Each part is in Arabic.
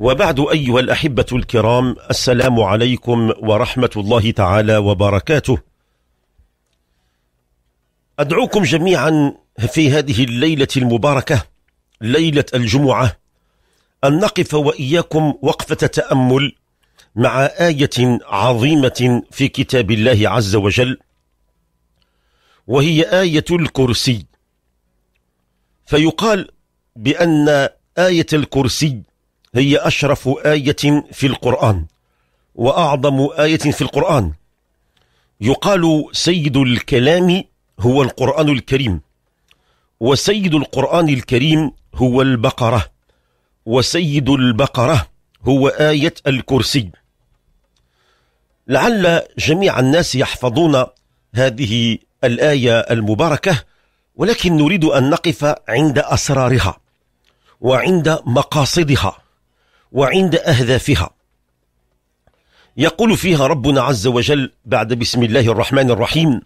وبعد أيها الأحبة الكرام السلام عليكم ورحمة الله تعالى وبركاته أدعوكم جميعا في هذه الليلة المباركة ليلة الجمعة أن نقف وإياكم وقفة تأمل مع آية عظيمة في كتاب الله عز وجل وهي آية الكرسي فيقال بأن آية الكرسي هي أشرف آية في القرآن وأعظم آية في القرآن يقال سيد الكلام هو القرآن الكريم وسيد القرآن الكريم هو البقرة وسيد البقرة هو آية الكرسي لعل جميع الناس يحفظون هذه الآية المباركة ولكن نريد أن نقف عند أسرارها وعند مقاصدها وعند أهدافها يقول فيها ربنا عز وجل بعد بسم الله الرحمن الرحيم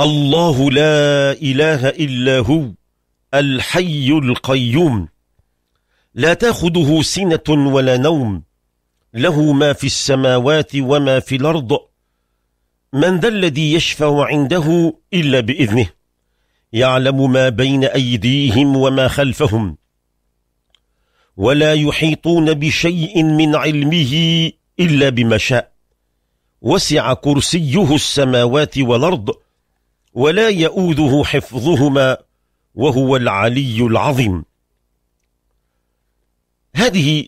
الله لا إله إلا هو الحي القيوم لا تاخذه سنة ولا نوم له ما في السماوات وما في الأرض من ذا الذي يشفع عنده إلا بإذنه يعلم ما بين أيديهم وما خلفهم ولا يحيطون بشيء من علمه إلا بما شاء وسع كرسيه السماوات والأرض ولا يؤوده حفظهما وهو العلي العظيم هذه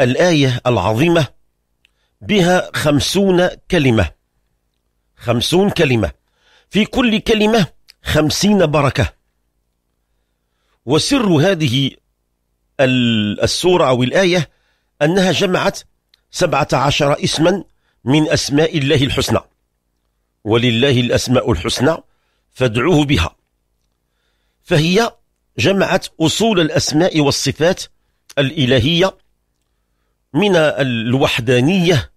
الآية العظيمة بها خمسون كلمة خمسون كلمة في كل كلمة خمسين بركة وسر هذه السورة أو الآية أنها جمعت سبعة عشر اسما من أسماء الله الحسنى ولله الأسماء الحسنى فادعوه بها فهي جمعت أصول الأسماء والصفات الإلهية من الوحدانية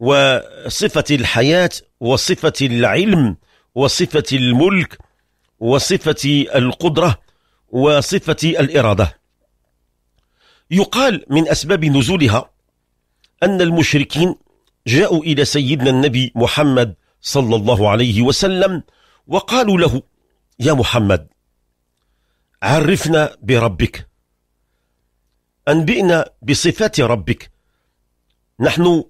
وصفة الحياة وصفة العلم وصفة الملك وصفة القدرة وصفة الإرادة يقال من أسباب نزولها أن المشركين جاءوا إلى سيدنا النبي محمد صلى الله عليه وسلم وقالوا له يا محمد عرفنا بربك أنبئنا بصفات ربك نحن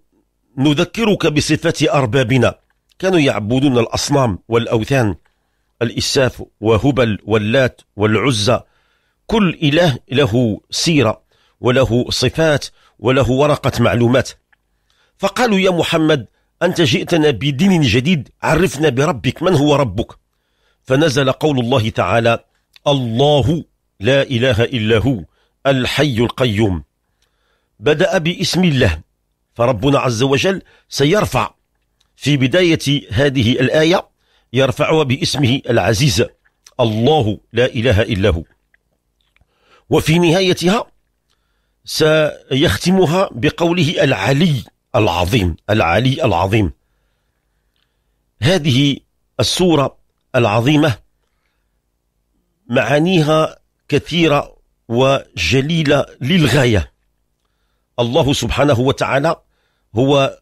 نذكرك بصفات أربابنا كانوا يعبدون الأصنام والأوثان الإساف وهبل واللات والعزة كل إله له سيرة وله صفات وله ورقة معلومات فقالوا يا محمد أنت جئتنا بدين جديد عرفنا بربك من هو ربك فنزل قول الله تعالى الله لا إله إلا هو الحي القيوم بدأ باسم الله فربنا عز وجل سيرفع في بداية هذه الآية يرفعها باسمه العزيز الله لا إله إلا هو وفي نهايتها سيختمها بقوله العلي العظيم العلي العظيم هذه السورة العظيمة معانيها كثيرة وجليلة للغاية الله سبحانه وتعالى هو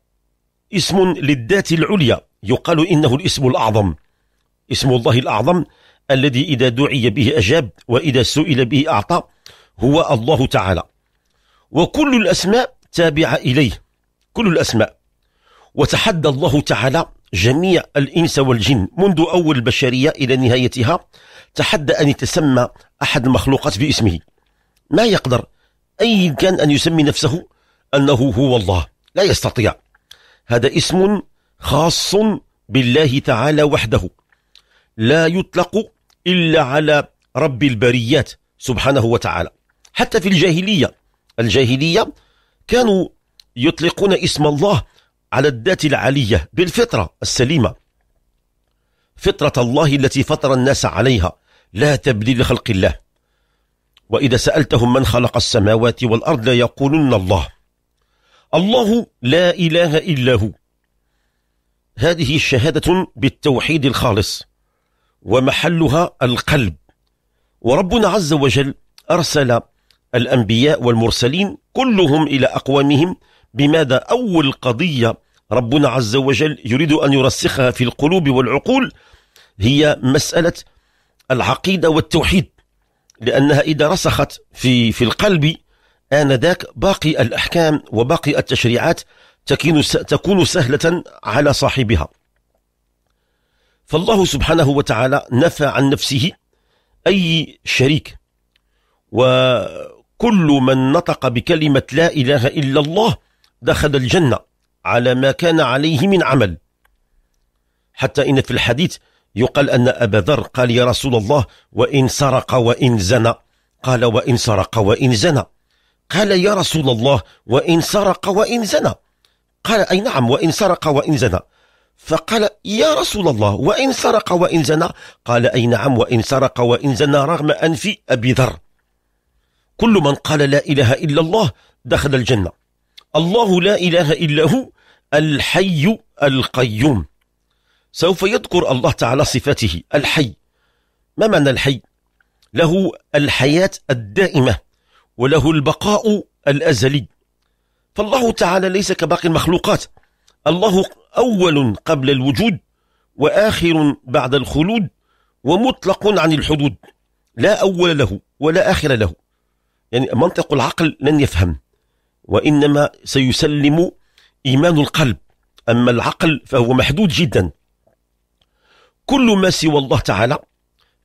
اسم للذات العليا يقال إنه الاسم الأعظم اسم الله الأعظم الذي إذا دعي به أجاب وإذا سئل به أعطى هو الله تعالى وكل الأسماء تابعة إليه كل الأسماء وتحدى الله تعالى جميع الإنس والجن منذ أول البشرية إلى نهايتها تحدى أن يتسمى أحد المخلوقات باسمه ما يقدر أي كان أن يسمي نفسه أنه هو الله لا يستطيع هذا اسم خاص بالله تعالى وحده لا يطلق إلا على رب البريات سبحانه وتعالى حتى في الجاهلية الجاهلية كانوا يطلقون اسم الله على الذات العلية بالفطرة السليمة فطرة الله التي فطر الناس عليها لا تبديل خلق الله وإذا سألتهم من خلق السماوات والأرض لا يقولن الله الله لا إله إلا هو هذه شهادة بالتوحيد الخالص ومحلها القلب وربنا عز وجل أرسل الأنبياء والمرسلين كلهم إلى أقوامهم بماذا أول قضية ربنا عز وجل يريد أن يرسخها في القلوب والعقول هي مسألة العقيدة والتوحيد لأنها إذا رسخت في, في القلب آنذاك باقي الأحكام وباقي التشريعات تكون سهلة على صاحبها فالله سبحانه وتعالى نفى عن نفسه أي شريك و كل من نطق بكلمة لا إله إلا الله دخل الجنة على ما كان عليه من عمل حتى إن في الحديث يقال أن أبا ذر قال يا رسول الله وإن سرق وإن زنى قال وإن سرق وإن زنى قال يا رسول الله وإن سرق وإن زنى قال أي نعم وإن سرق وإن زنى فقال يا رسول الله وإن سرق وإن زنى قال أي نعم وإن سرق وإن زنى رغم أنف أبي ذر كل من قال لا إله إلا الله دخل الجنة الله لا إله إلا هو الحي القيوم سوف يذكر الله تعالى صفاته الحي ما معنى الحي؟ له الحياة الدائمة وله البقاء الأزلي فالله تعالى ليس كباقي المخلوقات الله أول قبل الوجود وآخر بعد الخلود ومطلق عن الحدود لا أول له ولا آخر له يعني منطق العقل لن يفهم وإنما سيسلم إيمان القلب أما العقل فهو محدود جدا كل ما سوى الله تعالى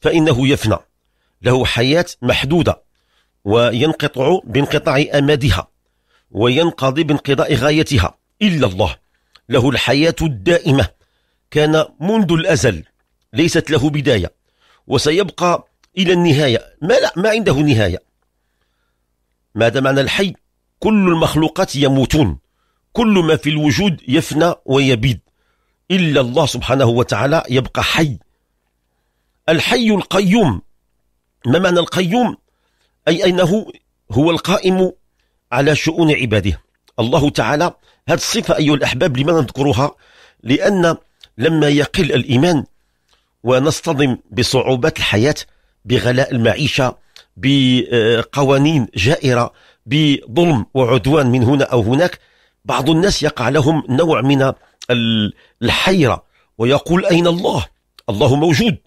فإنه يفنى له حياة محدودة وينقطع بانقطاع أمادها وينقضي بانقضاء غايتها إلا الله له الحياة الدائمة كان منذ الأزل ليست له بداية وسيبقى إلى النهاية ما, لا ما عنده نهاية ما دام أنا الحي كل المخلوقات يموتون كل ما في الوجود يفنى ويبيد إلا الله سبحانه وتعالى يبقى حي الحي القيوم ما معنى القيوم أي أنه هو القائم على شؤون عباده الله تعالى هذه الصفة أيها الأحباب لماذا نذكرها لأن لما يقل الإيمان ونصطدم بصعوبات الحياة بغلاء المعيشة بقوانين جائرة بظلم وعدوان من هنا أو هناك بعض الناس يقع لهم نوع من الحيرة ويقول أين الله الله موجود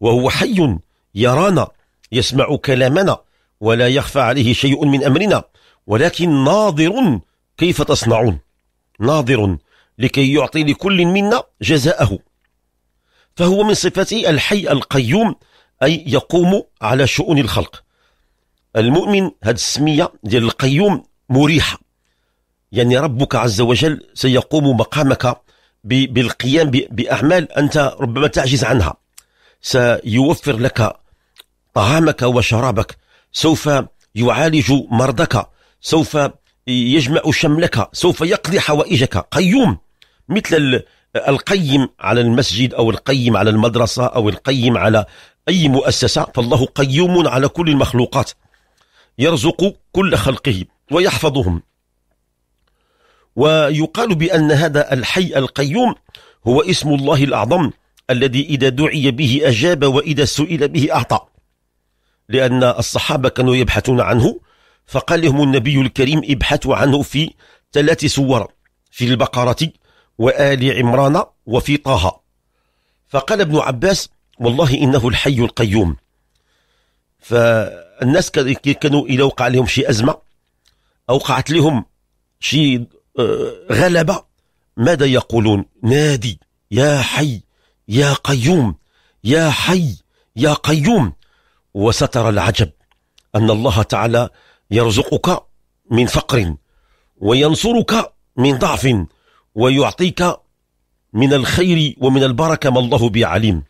وهو حي يرانا يسمع كلامنا ولا يخفى عليه شيء من أمرنا ولكن ناظر كيف تصنعون ناظر لكي يعطي لكل منا جزاءه فهو من صفته الحي القيوم أي يقوم على شؤون الخلق المؤمن هذه السمية ديال القيوم مريحة يعني ربك عز وجل سيقوم مقامك بالقيام بأعمال أنت ربما تعجز عنها سيوفر لك طعامك وشرابك سوف يعالج مرضك سوف يجمع شملك سوف يقضي حوائجك قيوم مثل القيم على المسجد أو القيم على المدرسة أو القيم على أي مؤسسة فالله قيوم على كل المخلوقات يرزق كل خلقه ويحفظهم ويقال بأن هذا الحي القيوم هو اسم الله الأعظم الذي إذا دعي به أجاب وإذا سئل به أعطى لأن الصحابة كانوا يبحثون عنه فقال لهم النبي الكريم ابحثوا عنه في ثلاث سور في البقرة وآل عمران وفي طه فقال ابن عباس والله إنه الحي القيوم ف الناس كانوا إذا وقع لهم شي أزمة أو وقعت لهم شي آه، غلبة ماذا يقولون نادي يا حي يا قيوم يا حي يا قيوم وسترى العجب أن الله تعالى يرزقك من فقر وينصرك من ضعف ويعطيك من الخير ومن البركة ما الله به عليم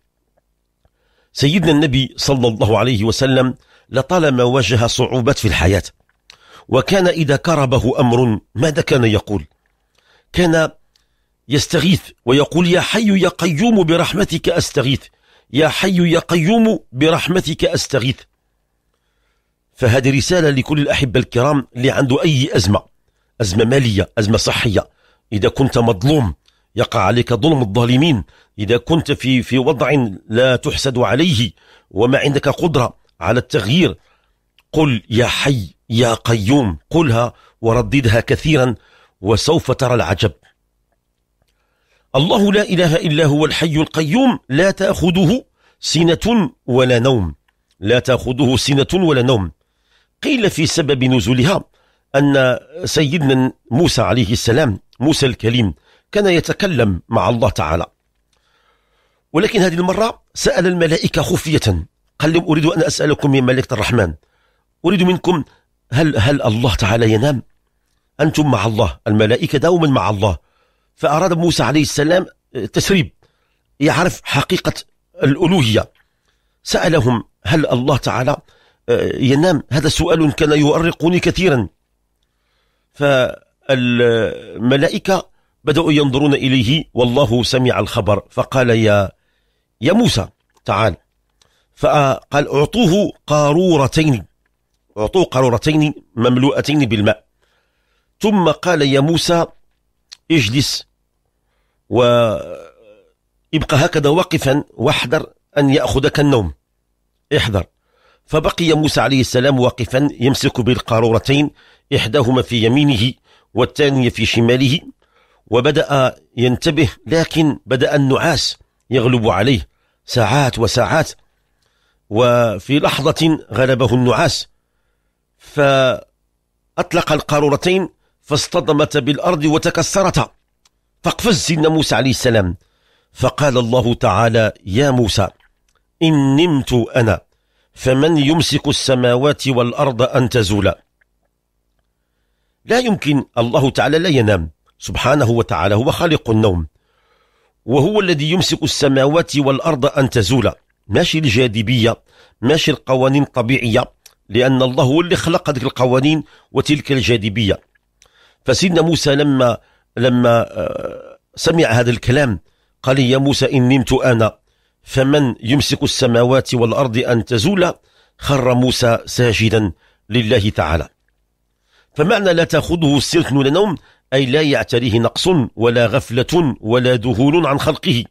سيدنا النبي صلى الله عليه وسلم لطالما واجه صعوبات في الحياة وكان إذا كربه أمر ماذا كان يقول كان يستغيث ويقول يا حي يا قيوم برحمتك أستغيث يا حي يا قيوم برحمتك أستغيث فهذه رسالة لكل الأحبة الكرام اللي عنده أي أزمة أزمة مالية أزمة صحية إذا كنت مظلوم يقع عليك ظلم الظالمين إذا كنت في في وضع لا تحسد عليه وما عندك قدرة على التغيير قل يا حي يا قيوم قلها ورددها كثيرا وسوف ترى العجب الله لا إله إلا هو الحي القيوم لا تأخذه سنة ولا نوم لا تأخذه سنة ولا نوم قيل في سبب نزولها أن سيدنا موسى عليه السلام موسى الكليم كان يتكلم مع الله تعالى ولكن هذه المرة سأل الملائكة خفية قال لهم أريد أن أسألكم يا ملكة الرحمن أريد منكم هل هل الله تعالى ينام أنتم مع الله الملائكة دوما مع الله فأراد موسى عليه السلام آه، تسريب يعرف حقيقة الألوهية سألهم هل الله تعالى آه، ينام هذا سؤال كان يؤرقني كثيرا فالملائكة بدأوا ينظرون إليه والله سمع الخبر فقال يا يا موسى تعال فقال أعطوه قارورتين أعطوه قارورتين مملوءتين بالماء ثم قال يا موسى اجلس وابقى هكذا واقفا واحذر أن يأخذك النوم احذر فبقي موسى عليه السلام واقفا يمسك بالقارورتين إحداهما في يمينه والثانية في شماله وبدأ ينتبه لكن بدأ النعاس يغلب عليه ساعات وساعات وفي لحظة غلبه النعاس فأطلق القارورتين فاصطدمت بالأرض وتكسرتا فاقفز سيدنا موسى عليه السلام فقال الله تعالى يا موسى إن نمت أنا فمن يمسك السماوات والأرض أن تزولا لا يمكن الله تعالى لا ينام سبحانه وتعالى هو خالق النوم وهو الذي يمسك السماوات والأرض أن تزولا ماشي الجاذبية ماشي القوانين الطبيعية لأن الله هو اللي خلق هذه القوانين وتلك الجاذبية فسيدنا موسى لما لما آه، سمع هذا الكلام قال يا موسى إن نمت أنا فمن يمسك السماوات والأرض أن تزول خر موسى ساجدا لله تعالى فمعنى لا تأخذه السنة لنوم نوم أي لا يعتريه نقص ولا غفلة ولا ذهول عن خلقه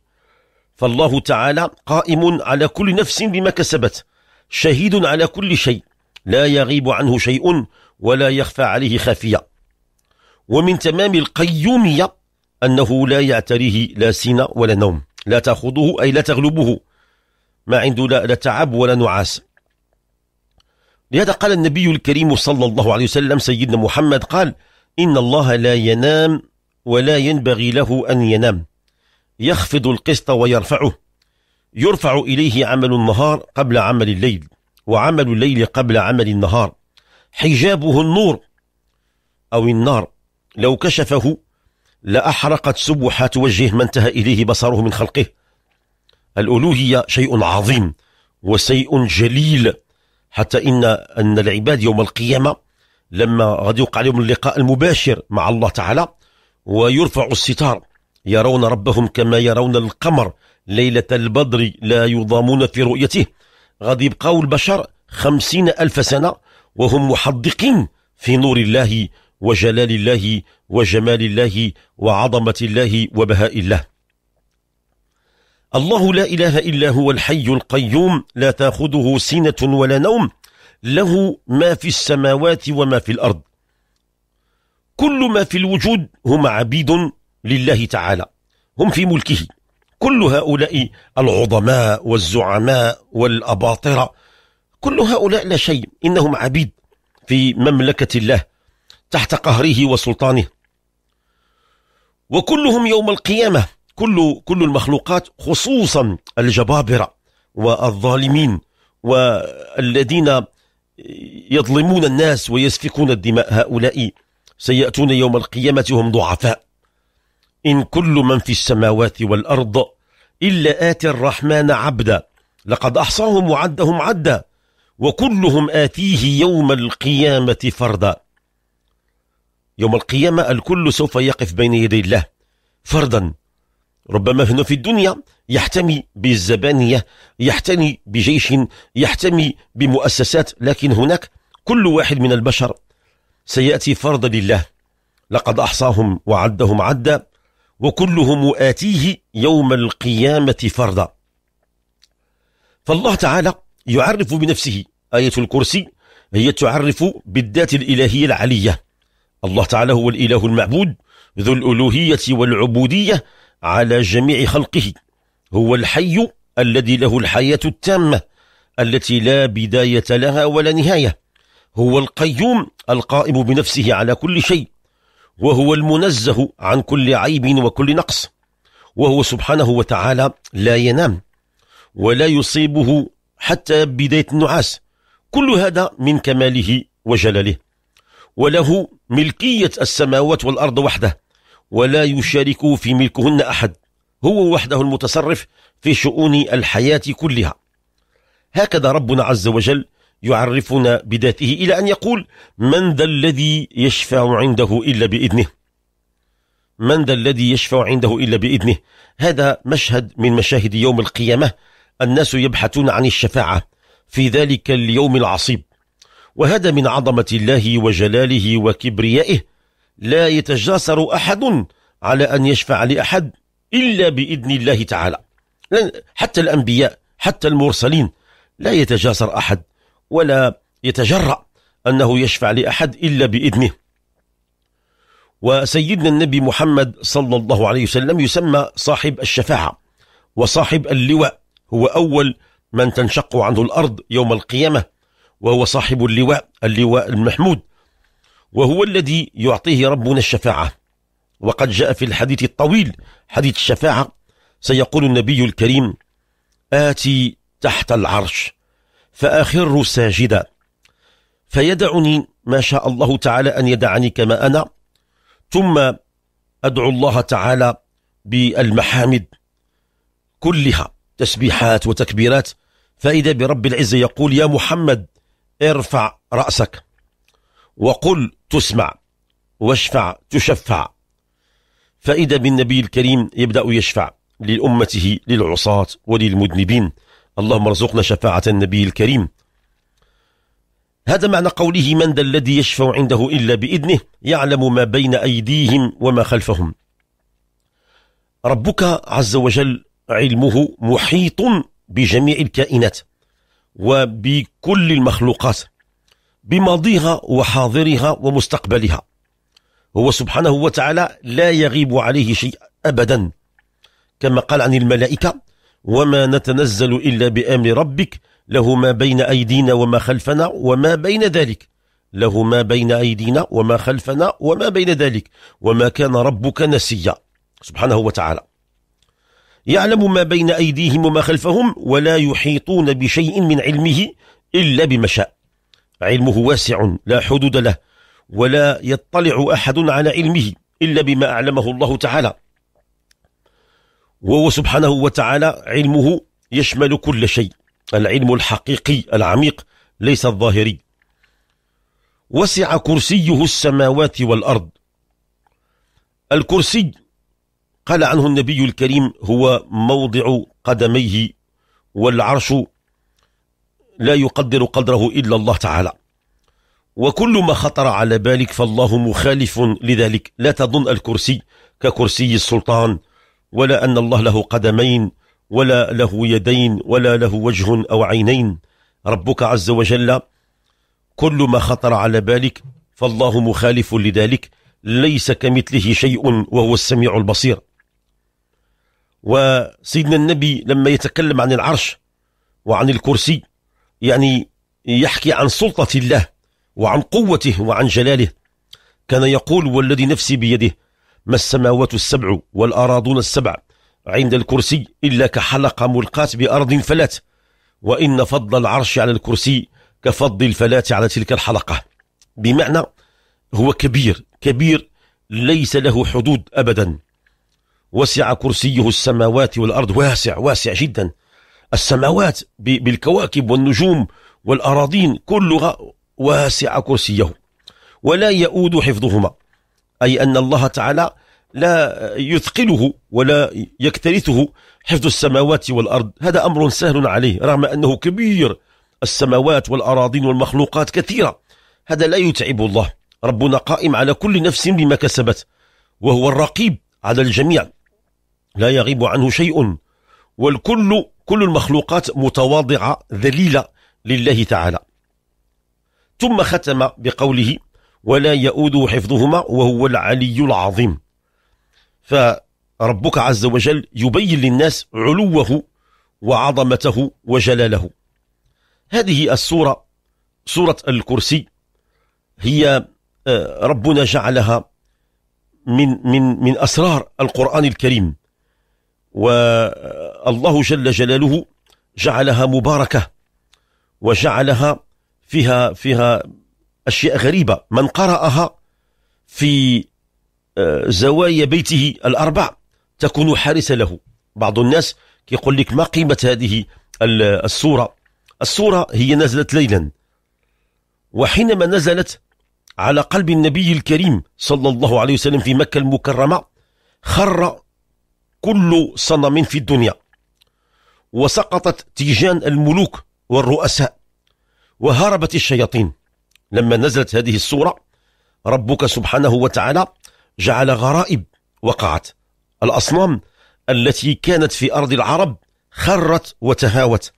فالله تعالى قائم على كل نفس بما كسبت شهيد على كل شيء لا يغيب عنه شيء ولا يخفى عليه خافية ومن تمام القيومية أنه لا يعتريه لا سنة ولا نوم لا تأخذه أي لا تغلبه ما عنده لا, لا تعب ولا نعاس لهذا قال النبي الكريم صلى الله عليه وسلم سيدنا محمد قال إن الله لا ينام ولا ينبغي له أن ينام يخفض القسط ويرفعه يرفع إليه عمل النهار قبل عمل الليل وعمل الليل قبل عمل النهار حجابه النور أو النار لو كشفه لأحرقت سبحات وجهه ما انتهى إليه بصره من خلقه الألوهية شيء عظيم وشيء جليل حتى إن أن العباد يوم القيامة لما غادي يوقع عليهم اللقاء المباشر مع الله تعالى ويرفع الستار يرون ربهم كما يرون القمر ليلة البدر لا يضامون في رؤيته غادي يبقاو البشر خمسين ألف سنة وهم محدقين في نور الله وجلال الله وجمال الله وعظمة الله وبهاء الله الله لا إله إلا هو الحي القيوم لا تأخذه سنة ولا نوم له ما في السماوات وما في الأرض كل ما في الوجود هم عبيد لله تعالى هم في ملكه كل هؤلاء العظماء والزعماء والأباطرة كل هؤلاء لا شيء إنهم عبيد في مملكة الله تحت قهره وسلطانه وكلهم يوم القيامة كل كل المخلوقات خصوصا الجبابرة والظالمين والذين يظلمون الناس ويسفكون الدماء هؤلاء سيأتون يوم القيامة هم ضعفاء إن كل من في السماوات والأرض إلا آتي الرحمن عبدا لقد أحصاهم وعدهم عدا وكلهم آتيه يوم القيامة فردا يوم القيامة الكل سوف يقف بين يدي الله فردا ربما هنا في الدنيا يحتمي بالزبانية يحتمي بجيش يحتمي بمؤسسات لكن هناك كل واحد من البشر سيأتي فردا لله لقد أحصاهم وعدهم عدا وكلهم آتيه يوم القيامة فردا فالله تعالى يعرف بنفسه آية الكرسي هي تعرف بالذات الإلهية العلية الله تعالى هو الإله المعبود ذو الألوهية والعبودية على جميع خلقه هو الحي الذي له الحياة التامة التي لا بداية لها ولا نهاية هو القيوم القائم بنفسه على كل شيء وهو المنزه عن كل عيب وكل نقص وهو سبحانه وتعالى لا ينام ولا يصيبه حتى بداية النعاس كل هذا من كماله وجلاله وله ملكية السماوات والأرض وحده ولا يشاركه في ملكهن أحد هو وحده المتصرف في شؤون الحياة كلها هكذا ربنا عز وجل يعرفنا بذاته إلى أن يقول من ذا الذي يشفع عنده إلا بإذنه من ذا الذي يشفع عنده إلا بإذنه هذا مشهد من مشاهد يوم القيامة الناس يبحثون عن الشفاعة في ذلك اليوم العصيب وهذا من عظمة الله وجلاله وكبريائه لا يتجاسر أحد على أن يشفع لأحد إلا بإذن الله تعالى حتى الأنبياء حتى المرسلين لا يتجاسر أحد ولا يتجرأ أنه يشفع لأحد إلا بإذنه وسيدنا النبي محمد صلى الله عليه وسلم يسمى صاحب الشفاعة وصاحب اللواء هو أول من تنشق عنه الأرض يوم القيامة وهو صاحب اللواء اللواء المحمود وهو الذي يعطيه ربنا الشفاعة وقد جاء في الحديث الطويل حديث الشفاعة سيقول النبي الكريم آتي تحت العرش فأخر ساجدا فيدعني ما شاء الله تعالى أن يدعني كما أنا ثم أدعو الله تعالى بالمحامد كلها تسبيحات وتكبيرات فإذا برب العزة يقول يا محمد ارفع رأسك وقل تسمع واشفع تشفع فإذا بالنبي الكريم يبدأ يشفع لأمته للعصاة وللمذنبين اللهم ارزقنا شفاعة النبي الكريم هذا معنى قوله من ذا الذي يشفع عنده إلا بإذنه يعلم ما بين أيديهم وما خلفهم ربك عز وجل علمه محيط بجميع الكائنات وبكل المخلوقات بماضيها وحاضرها ومستقبلها هو سبحانه وتعالى لا يغيب عليه شيء أبدا كما قال عن الملائكة وما نتنزل إلا بأمر ربك له ما بين أيدينا وما خلفنا وما بين ذلك له ما بين أيدينا وما خلفنا وما بين ذلك وما كان ربك نسيا سبحانه وتعالى يعلم ما بين أيديهم وما خلفهم ولا يحيطون بشيء من علمه إلا بما شاء علمه واسع لا حدود له ولا يطلع أحد على علمه إلا بما أعلمه الله تعالى وهو سبحانه وتعالى علمه يشمل كل شيء العلم الحقيقي العميق ليس الظاهري وسع كرسيه السماوات والأرض الكرسي قال عنه النبي الكريم هو موضع قدميه والعرش لا يقدر قدره إلا الله تعالى وكل ما خطر على بالك فالله مخالف لذلك لا تظن الكرسي ككرسي السلطان ولا أن الله له قدمين ولا له يدين ولا له وجه أو عينين ربك عز وجل كل ما خطر على بالك فالله مخالف لذلك ليس كمثله شيء وهو السميع البصير وسيدنا النبي لما يتكلم عن العرش وعن الكرسي يعني يحكي عن سلطة الله وعن قوته وعن جلاله كان يقول والذي نفسي بيده ما السماوات السبع والأراضون السبع عند الكرسي إلا كحلقة ملقاة بأرض فلات وإن فضل العرش على الكرسي كفضل الفلات على تلك الحلقة بمعنى هو كبير كبير ليس له حدود أبدا وسع كرسيه السماوات والأرض واسع واسع جدا السماوات بالكواكب والنجوم والأراضين كلها واسع كرسيه ولا يؤود حفظهما أي أن الله تعالى لا يثقله ولا يكترثه حفظ السماوات والأرض هذا أمر سهل عليه رغم أنه كبير السماوات والأراضين والمخلوقات كثيرة هذا لا يتعب الله ربنا قائم على كل نفس بما كسبت وهو الرقيب على الجميع لا يغيب عنه شيء والكل كل المخلوقات متواضعة ذليلة لله تعالى ثم ختم بقوله ولا يؤود حفظهما وهو العلي العظيم فربك عز وجل يبين للناس علوه وعظمته وجلاله هذه السورة سورة الكرسي هي آه، ربنا جعلها من من من أسرار القرآن الكريم والله جل جلاله جعلها مباركة وجعلها فيها فيها أشياء غريبة من قرأها في آه، زوايا بيته الأربع تكون حارسة له بعض الناس يقول لك ما قيمة هذه الصورة الصورة هي نزلت ليلا وحينما نزلت على قلب النبي الكريم صلى الله عليه وسلم في مكة المكرمة خر كل صنم في الدنيا وسقطت تيجان الملوك والرؤساء وهربت الشياطين لما نزلت هذه السورة ربك سبحانه وتعالى جعل غرائب وقعت الأصنام التي كانت في أرض العرب خرت وتهاوت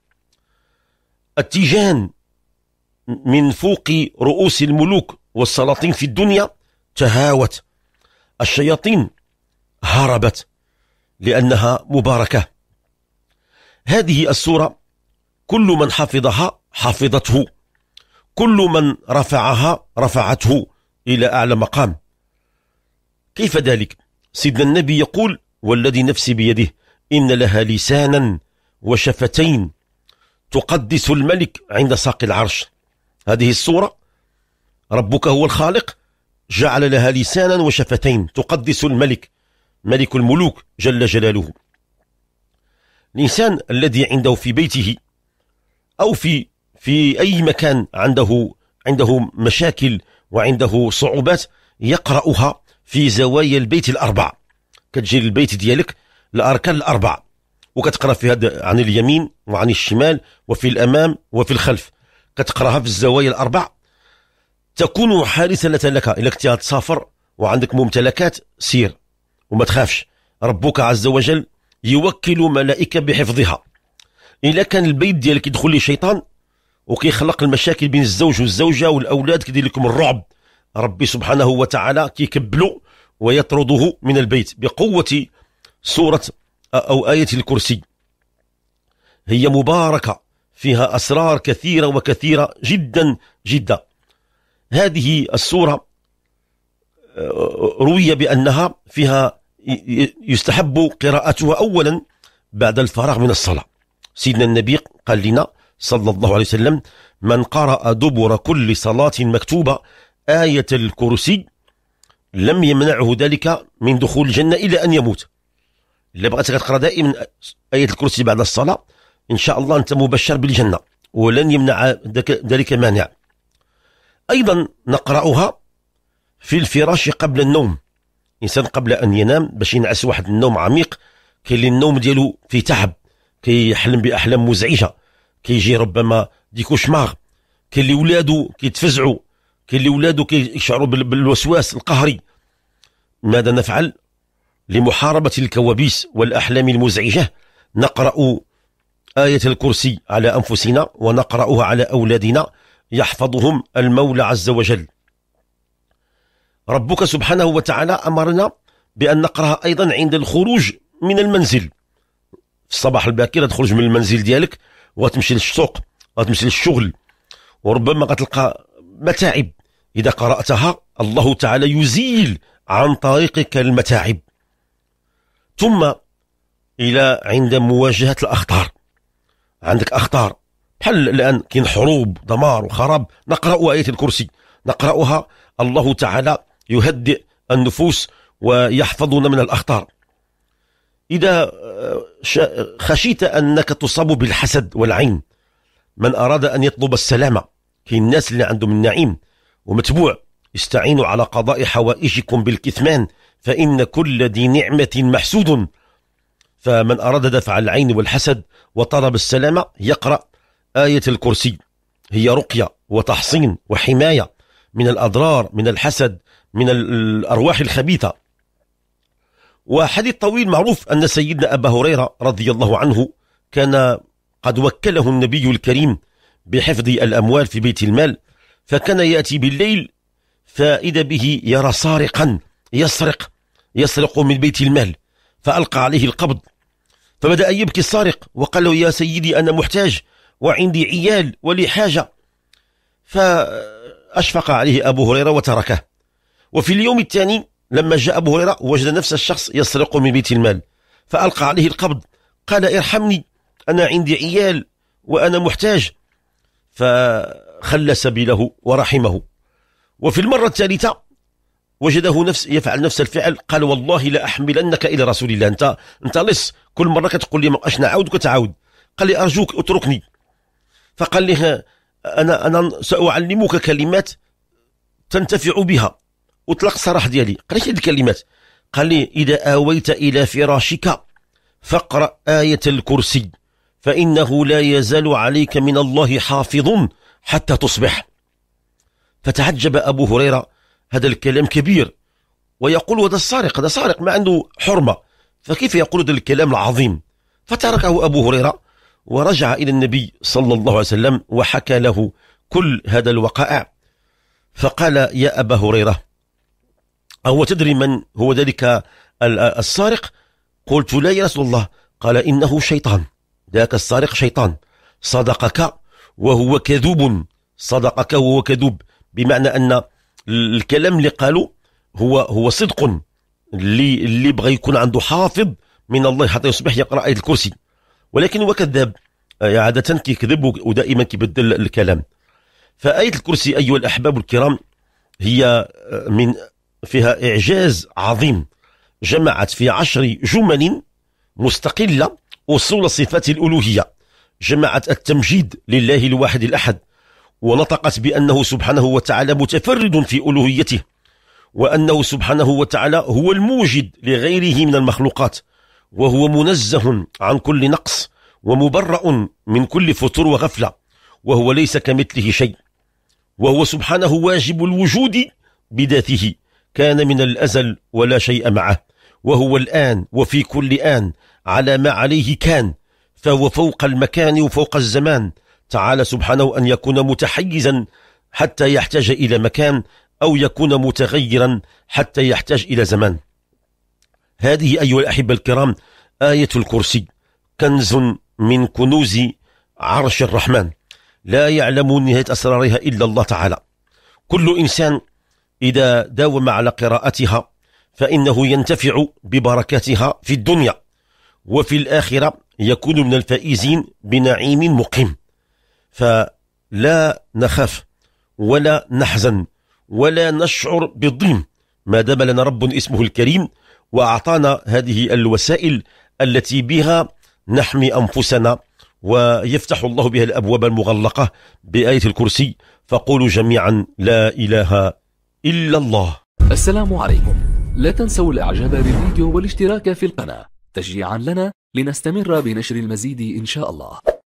التيجان من فوق رؤوس الملوك والسلاطين في الدنيا تهاوت الشياطين هربت لأنها مباركة هذه السورة كل من حفظها حفظته كل من رفعها رفعته إلى أعلى مقام كيف ذلك؟ سيدنا النبي يقول والذي نفسي بيده إن لها لسانا وشفتين تقدس الملك عند ساق العرش هذه الصورة ربك هو الخالق جعل لها لسانا وشفتين تقدس الملك ملك الملوك جل جلاله الإنسان الذي عنده في بيته أو في في أي مكان عنده عنده مشاكل وعنده صعوبات يقرأها في زوايا البيت الأربع كتجي البيت ديالك الأركان الأربع وكتقرأ فيها عن اليمين وعن الشمال وفي الأمام وفي الخلف كتقراها في الزوايا الأربع تكون حارسة لك إلا كنت تسافر وعندك ممتلكات سير وما تخافش ربك عز وجل يوكل ملائكة بحفظها إلا كان البيت ديالك يدخل لي شيطان وكيخلق المشاكل بين الزوج والزوجه والاولاد كيدير لكم الرعب ربي سبحانه وتعالى كيكبلو ويطرده من البيت بقوه سوره او ايه الكرسي هي مباركه فيها اسرار كثيره وكثيره جدا جدا هذه السوره روي بانها فيها يستحب قراءتها اولا بعد الفراغ من الصلاه سيدنا النبي قال لنا صلى الله عليه وسلم من قرأ دبر كل صلاة مكتوبة آية الكرسي لم يمنعه ذلك من دخول الجنة إلى أن يموت إلا بغيتك تقرأ دائما آية الكرسي بعد الصلاة إن شاء الله أنت مبشر بالجنة ولن يمنع ذلك مانع أيضا نقرأها في الفراش قبل النوم إنسان قبل أن ينام باش ينعس واحد النوم عميق كاين النوم ديالو في تعب كيحلم بأحلام مزعجة كيجي ربما دي كوشمار كاين اللي ولادو كيتفزعوا كاين اللي ولادو كيشعروا بالوسواس القهري ماذا نفعل لمحاربة الكوابيس والأحلام المزعجة نقرأ آية الكرسي على أنفسنا ونقرأها على أولادنا يحفظهم المولى عز وجل ربك سبحانه وتعالى أمرنا بأن نقرأها أيضا عند الخروج من المنزل في الصباح الباكر تخرج من المنزل ديالك وغتمشي للسوق وغتمشي للشغل وربما غتلقى متاعب إذا قرأتها الله تعالى يزيل عن طريقك المتاعب ثم إلى عند مواجهة الأخطار عندك أخطار بحال الآن كاين حروب دمار وخراب نقرأ آية الكرسي نقرأها الله تعالى يهدئ النفوس ويحفظنا من الأخطار إذا آه، خشيت أنك تصاب بالحسد والعين من أراد أن يطلب السلامة كاين الناس اللي عندهم النعيم ومتبوع استعينوا على قضاء حوائجكم بالكثمان فإن كل ذي نعمة محسود فمن أراد دفع العين والحسد وطلب السلامة يقرأ آية الكرسي هي رقية وتحصين وحماية من الأضرار من الحسد من الأرواح الخبيثة وحديث طويل معروف أن سيدنا أبا هريرة رضي الله عنه كان قد وكله النبي الكريم بحفظ الأموال في بيت المال فكان يأتي بالليل فإذا به يرى سارقا يسرق يسرق من بيت المال فألقى عليه القبض فبدأ يبكي السارق وقال له يا سيدي أنا محتاج وعندي عيال ولي حاجة فأشفق عليه أبو هريرة وتركه وفي اليوم الثاني لما جاء أبو هريرة وجد نفس الشخص يسرق من بيت المال فألقى عليه القبض قال ارحمني أنا عندي عيال وأنا محتاج فخلى سبيله ورحمه وفي المرة الثالثة وجده نفس يفعل نفس الفعل قال والله لا أحملنك إلى رسول الله أنت أنت لص كل مرة كتقول لي ما أش نعاود كتعاود قال لي أرجوك اتركني فقال لي أنا أنا سأعلمك كلمات تنتفع بها وطلق صراح ديالي قريت هذه الكلمات قال لي اذا اويت الى فراشك فاقرا ايه الكرسي فانه لا يزال عليك من الله حافظ حتى تصبح فتعجب ابو هريره هذا الكلام كبير ويقول هذا السارق هذا سارق ما عنده حرمه فكيف يقول هذا الكلام العظيم فتركه ابو هريره ورجع الى النبي صلى الله عليه وسلم وحكى له كل هذا الوقائع فقال يا ابا هريره أو تدري من هو ذلك السارق قلت لا يا رسول الله قال إنه شيطان ذاك السارق شيطان صدقك وهو كذوب صدقك وهو كذوب بمعنى أن الكلام اللي قالوا هو هو صدق اللي اللي بغى يكون عنده حافظ من الله حتى يصبح يقرا ايه الكرسي ولكن هو كذاب آه، عاده كيكذب ودائما كيبدل الكلام فايه الكرسي ايها الاحباب الكرام هي آه، من فيها إعجاز عظيم جمعت في عشر جمل مستقلة أصول صفات الألوهية جمعت التمجيد لله الواحد الأحد ونطقت بأنه سبحانه وتعالى متفرد في ألوهيته وأنه سبحانه وتعالى هو الموجد لغيره من المخلوقات وهو منزه عن كل نقص ومبرأ من كل فتور وغفلة وهو ليس كمثله شيء وهو سبحانه واجب الوجود بذاته كان من الأزل ولا شيء معه وهو الآن وفي كل آن على ما عليه كان فهو فوق المكان وفوق الزمان تعالى سبحانه أن يكون متحيزا حتى يحتاج إلى مكان أو يكون متغيرا حتى يحتاج إلى زمان هذه أيها الأحبة الكرام آية الكرسي كنز من كنوز عرش الرحمن لا يعلم نهاية أسرارها إلا الله تعالى كل إنسان إذا داوم على قراءتها فإنه ينتفع ببركاتها في الدنيا وفي الآخرة يكون من الفائزين بنعيم مقيم فلا نخاف ولا نحزن ولا نشعر بالضيم ما دام لنا رب اسمه الكريم وأعطانا هذه الوسائل التي بها نحمي أنفسنا ويفتح الله بها الأبواب المغلقة بآية الكرسي فقولوا جميعا لا إله إلا الله السلام عليكم لا تنسوا الإعجاب بالفيديو والاشتراك في القناة تشجيعا لنا لنستمر بنشر المزيد إن شاء الله